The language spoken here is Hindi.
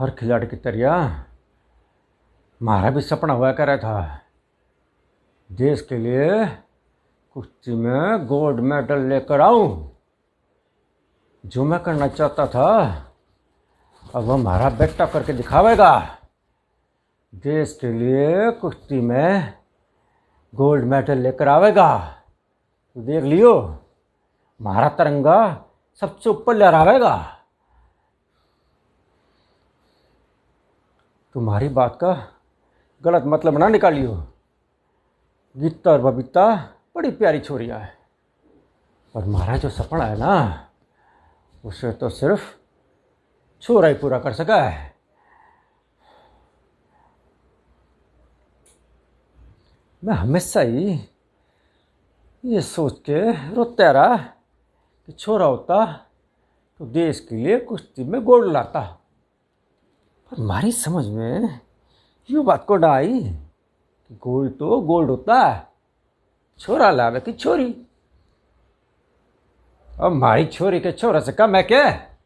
हर खिलाड़ी की तरह हमारा भी सपना हुआ करे था देश के लिए कुश्ती में गोल्ड मेडल लेकर आऊ जो मैं करना चाहता था अब हमारा बेटा करके दिखावेगा देश के लिए कुश्ती में गोल्ड मेडल लेकर आवेगा तो देख लियो हमारा तिरंगा सबसे ऊपर लहरावेगा तुम्हारी बात का गलत मतलब ना निकालियो गीता और बबीता बड़ी प्यारी छोरिया है पर महाराज जो सपना है ना उसे तो सिर्फ छोरा ही पूरा कर सका है मैं हमेशा ही ये सोच के रोते रहा कि छोरा होता तो देश के लिए कुश्ती में गोल लाता पर हमारी समझ में यू बात को डाई आई कि गोल्ड तो गोल्ड होता है छोरा लावे की छोरी अब मारी छोरी के छोरा से कम है क्या